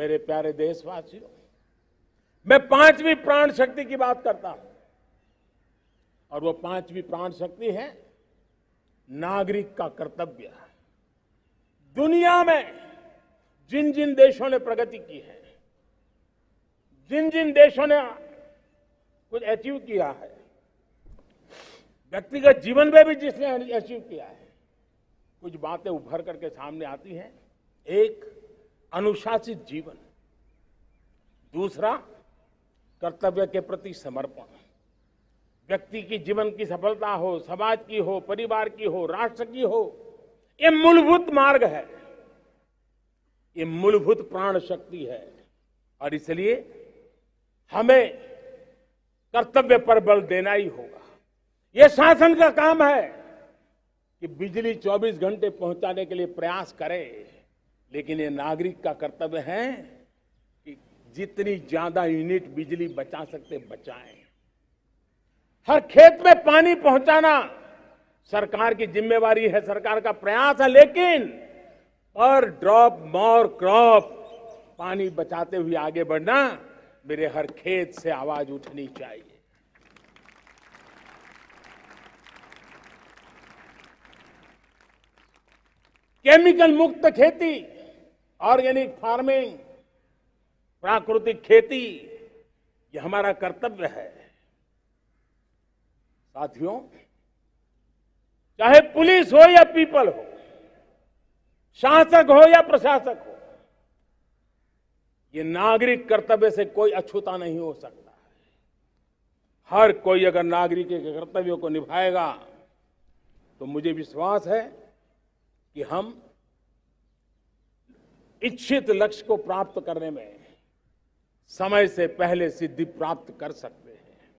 मेरे प्यारे देशवासियों मैं पांचवी प्राण शक्ति की बात करता हूं और वो पांचवी प्राण शक्ति है नागरिक का कर्तव्य दुनिया में जिन जिन देशों ने प्रगति की है जिन जिन देशों ने कुछ अचीव किया है व्यक्तिगत जीवन में भी जिसने अचीव किया है कुछ बातें उभर करके सामने आती हैं एक अनुशासित जीवन दूसरा कर्तव्य के प्रति समर्पण व्यक्ति की जीवन की सफलता हो समाज की हो परिवार की हो राष्ट्र की हो ये मूलभूत मार्ग है ये मूलभूत प्राण शक्ति है और इसलिए हमें कर्तव्य पर बल देना ही होगा ये शासन का काम है कि बिजली 24 घंटे पहुंचाने के लिए प्रयास करें लेकिन ये नागरिक का कर्तव्य है कि जितनी ज्यादा यूनिट बिजली बचा सकते बचाएं हर खेत में पानी पहुंचाना सरकार की जिम्मेवारी है सरकार का प्रयास है लेकिन पर ड्रॉप मोर क्रॉप पानी बचाते हुए आगे बढ़ना मेरे हर खेत से आवाज उठनी चाहिए केमिकल मुक्त खेती ऑर्गेनिक फार्मिंग प्राकृतिक खेती ये हमारा कर्तव्य है साथियों चाहे पुलिस हो या पीपल हो शासक हो या प्रशासक हो ये नागरिक कर्तव्य से कोई अछूता नहीं हो सकता है हर कोई अगर नागरिक के कर्तव्यों को निभाएगा तो मुझे विश्वास है कि हम इच्छित लक्ष्य को प्राप्त करने में समय से पहले सिद्धि प्राप्त कर सकते